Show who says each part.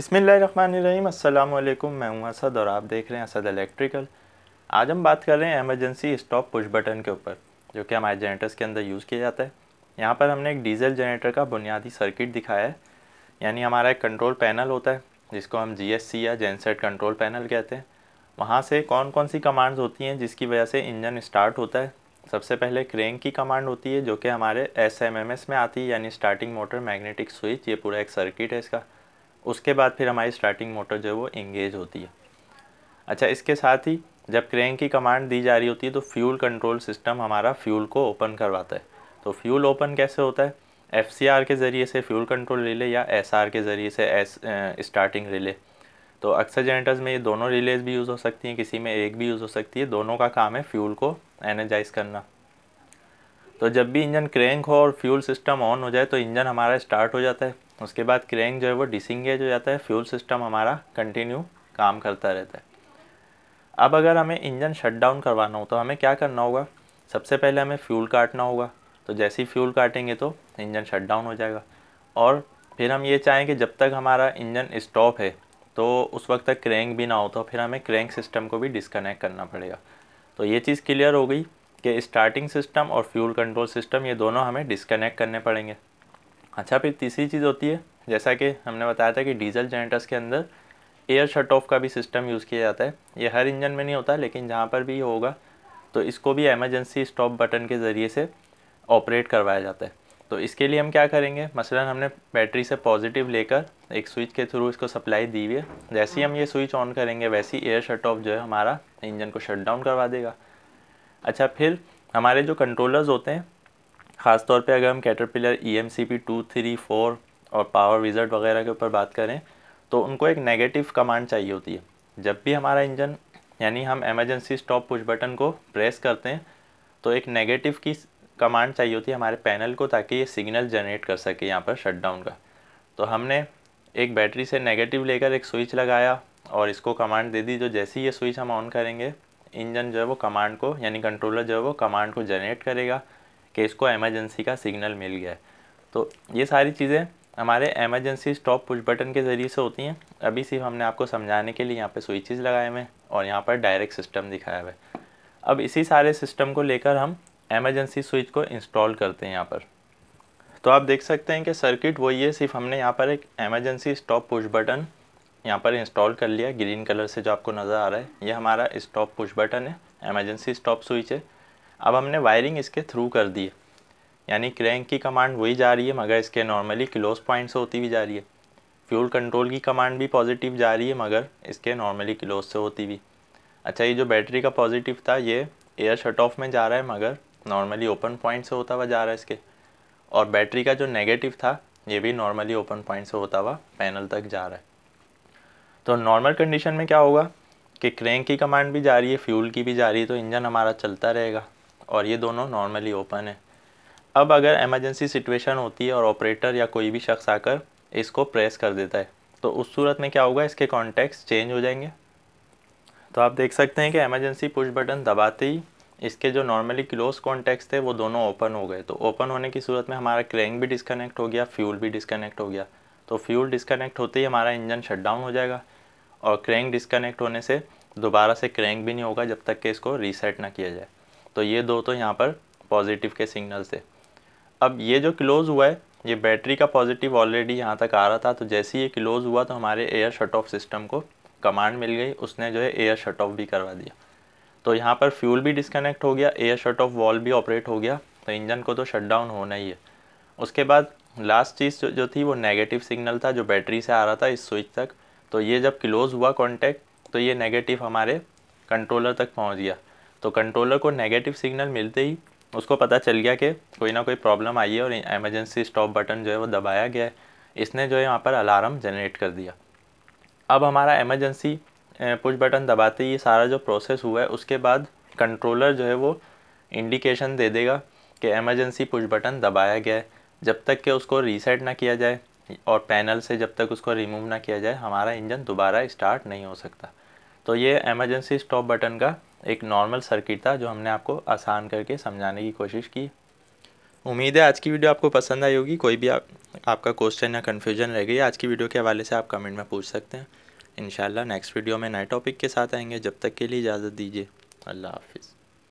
Speaker 1: बसमीम अल्लाम मैं हूं असद और आप देख रहे हैं असद इलेक्ट्रिकल आज हम बात कर रहे हैं एमरजेंसी स्टॉप पुश बटन के ऊपर जो कि हमारे जनरेटर्स के अंदर यूज़ किया जाता है यहाँ पर हमने एक डीजल जनरेटर का बुनियादी सर्किट दिखाया है यानी हमारा एक कंट्रोल पैनल होता है जिसको हम जी या जेनसेट कंट्रोल पैनल कहते हैं वहाँ से कौन कौन सी कमांड्स होती हैं जिसकी वजह से इंजन स्टार्ट होता है सबसे पहले क्रेंक की कमांड होती है जो कि हमारे एस में आती है यानी स्टार्टिंग मोटर मैग्नेटिक स्विच ये पूरा एक सर्किट है इसका उसके बाद फिर हमारी स्टार्टिंग मोटर जो है वो इंगेज होती है अच्छा इसके साथ ही जब क्रेंक की कमांड दी जा रही होती है तो फ्यूल कंट्रोल सिस्टम हमारा फ्यूल को ओपन करवाता है तो फ्यूल ओपन कैसे होता है एफ के ज़रिए से फ्यूल कंट्रोल रिले या एस के ज़रिए से एस स्टार्टिंग रिले तो अक्सर जनरेटर्स में ये दोनों रिलेज भी यूज़ हो सकती हैं किसी में एक भी यूज़ हो सकती है दोनों का काम है फ्यूल को एनर्जाइज करना तो जब भी इंजन क्रैंक हो और फ्यूल सिस्टम ऑन हो जाए तो इंजन हमारा स्टार्ट हो जाता है उसके बाद क्रैंक जो है वो डिसंगेज हो जाता है फ्यूल सिस्टम हमारा कंटिन्यू काम करता रहता है अब अगर हमें इंजन शटडाउन करवाना हो तो हमें क्या करना होगा सबसे पहले हमें फ्यूल काटना होगा तो जैसे ही फ्यूल काटेंगे तो इंजन शटडाउन हो जाएगा और फिर हम ये चाहें कि जब तक हमारा इंजन स्टॉप है तो उस वक्त तक क्रैंक भी ना हो तो फिर हमें क्रैंक सिस्टम को भी डिसकनेक्ट करना पड़ेगा तो ये चीज़ क्लियर हो गई कि स्टार्टिंग सिस्टम और फ्यूल कंट्रोल सिस्टम ये दोनों हमें डिस्कनेक्ट करने पड़ेंगे अच्छा फिर तीसरी चीज़ होती है जैसा कि हमने बताया था कि डीजल जनरेटर्स के अंदर एयर शट ऑफ का भी सिस्टम यूज़ किया जाता है ये हर इंजन में नहीं होता लेकिन जहाँ पर भी होगा तो इसको भी एमरजेंसी स्टॉप बटन के ज़रिए से ऑपरेट करवाया जाता है तो इसके लिए हम क्या करेंगे मसलन हमने बैटरी से पॉजिटिव लेकर एक स्विच के थ्रू इसको सप्लाई दी हुई है जैसे ही हम ये स्विच ऑन करेंगे वैसे ही एयर शट ऑफ जो है हमारा इंजन को शट डाउन करवा देगा अच्छा फिर हमारे जो कंट्रोलर्स होते हैं ख़ास तौर पे अगर हम Caterpillar E M C P two three four और पावर विजर्ट वगैरह के ऊपर बात करें तो उनको एक नेगेटिव कमांड चाहिए होती है जब भी हमारा इंजन यानी हम एमरजेंसी स्टॉप पुश बटन को प्रेस करते हैं तो एक नेगेटिव की कमांड चाहिए होती है हमारे पैनल को ताकि ये सिग्नल जनरेट कर सके यहाँ पर शटडाउन का तो हमने एक बैटरी से नेगेटिव लेकर एक स्विच लगाया और इसको कमांड दे दी जो जैसे ही ये स्विच हम ऑन करेंगे इंजन जो है वो कमांड को यानी कंट्रोलर जो है वो कमांड को जनरेट करेगा कि इसको एमरजेंसी का सिग्नल मिल गया है तो ये सारी चीज़ें हमारे एमरजेंसी स्टॉप पुश बटन के ज़रिए से होती हैं अभी सिर्फ हमने आपको समझाने के लिए यहाँ पर स्विचेज़ लगाए हुए हैं और यहाँ पर डायरेक्ट सिस्टम दिखाया हुआ है अब इसी सारे सिस्टम को लेकर हम एमरजेंसी स्विच को इंस्टॉल करते हैं यहाँ पर तो आप देख सकते हैं कि सर्किट वही है सिर्फ हमने यहाँ पर एक एमरजेंसी स्टॉप पुश बटन यहाँ पर इंस्टॉल कर लिया ग्रीन कलर से जो आपको नज़र आ रहा है ये हमारा स्टॉप पुश बटन है एमरजेंसी स्टॉप स्विच है अब हमने वायरिंग इसके थ्रू कर दी है यानी क्रैंक की कमांड वही जा रही है मगर इसके नॉर्मली क्लोज पॉइंट से होती हुई जा रही है फ्यूल कंट्रोल की कमांड भी पॉजिटिव जा रही है मगर इसके नॉर्मली क्लोज से होती हुई अच्छा ये जो बैटरी का पॉजिटिव था ये एयर शट ऑफ में जा रहा है मगर नॉर्मली ओपन पॉइंट से होता हुआ जा रहा है इसके और बैटरी का जो नेगेटिव था ये भी नॉर्मली ओपन पॉइंट से होता हुआ पैनल तक जा रहा है तो नॉर्मल कंडीशन में क्या होगा कि क्रेन की कमांड भी जा रही है फ्यूल की भी जा रही है तो इंजन हमारा चलता रहेगा और ये दोनों नॉर्मली ओपन है अब अगर एमरजेंसी सिचुएशन होती है और ऑपरेटर या कोई भी शख्स आकर इसको प्रेस कर देता है तो उस सूरत में क्या होगा इसके कॉन्टैक्ट्स चेंज हो जाएंगे तो आप देख सकते हैं कि एमरजेंसी पुश बटन दबाते ही इसके जो नॉर्मली क्लोज कॉन्टैक्ट्स थे वो दोनों ओपन हो गए तो ओपन होने की सूरत में हमारा क्रैंक भी डिस्कनेक्ट हो गया फ्यूल भी डिस्कनेक्ट हो गया तो फ्यूल डिस्कनेक्ट होते ही हमारा इंजन शट डाउन हो जाएगा और क्रैंक डिस्कनेक्ट होने से दोबारा से क्रैंक भी नहीं होगा जब तक कि इसको रीसेट ना किया जाए तो ये दो तो यहाँ पर पॉजिटिव के सिग्नल थे अब ये जो क्लोज़ हुआ है ये बैटरी का पॉजिटिव ऑलरेडी यहाँ तक आ रहा था तो जैसे ही ये क्लोज़ हुआ तो हमारे एयर शट ऑफ सिस्टम को कमांड मिल गई उसने जो है एयर शट ऑफ भी करवा दिया तो यहाँ पर फ्यूल भी डिस्कनेक्ट हो गया एयर शट ऑफ वॉल भी ऑपरेट हो गया तो इंजन को तो शट डाउन होना ही है उसके बाद लास्ट चीज़ जो, जो थी वो नेगेटिव सिग्नल था जो बैटरी से आ रहा था इस स्विच तक तो ये जब क्लोज़ हुआ कॉन्टैक्ट तो ये नेगेटिव हमारे कंट्रोलर तक पहुंच गया तो कंट्रोलर को नेगेटिव सिग्नल मिलते ही उसको पता चल गया कि कोई ना कोई प्रॉब्लम आई है और एमरजेंसी स्टॉप बटन जो है वो दबाया गया है इसने जो है यहाँ पर अलार्म जनरेट कर दिया अब हमारा एमरजेंसी पुश बटन दबाते ही सारा जो प्रोसेस हुआ है उसके बाद कंट्रोलर जो है वो इंडिकेशन दे देगा कि एमरजेंसी पुश बटन दबाया गया है जब तक कि उसको रीसेट ना किया जाए और पैनल से जब तक उसको रिमूव ना किया जाए हमारा इंजन दोबारा स्टार्ट नहीं हो सकता तो ये एमरजेंसी स्टॉप बटन का एक नॉर्मल सर्किट था जो हमने आपको आसान करके समझाने की कोशिश की उम्मीद है आज की वीडियो आपको पसंद आई होगी कोई भी आप आपका क्वेश्चन या कन्फ्यूजन रह गई आज की वीडियो के हवाले से आप कमेंट में पूछ सकते हैं इंशाल्लाह नेक्स्ट वीडियो में नए टॉपिक के साथ आएंगे जब तक के लिए इजाज़त दीजिए अल्लाह हाफिज़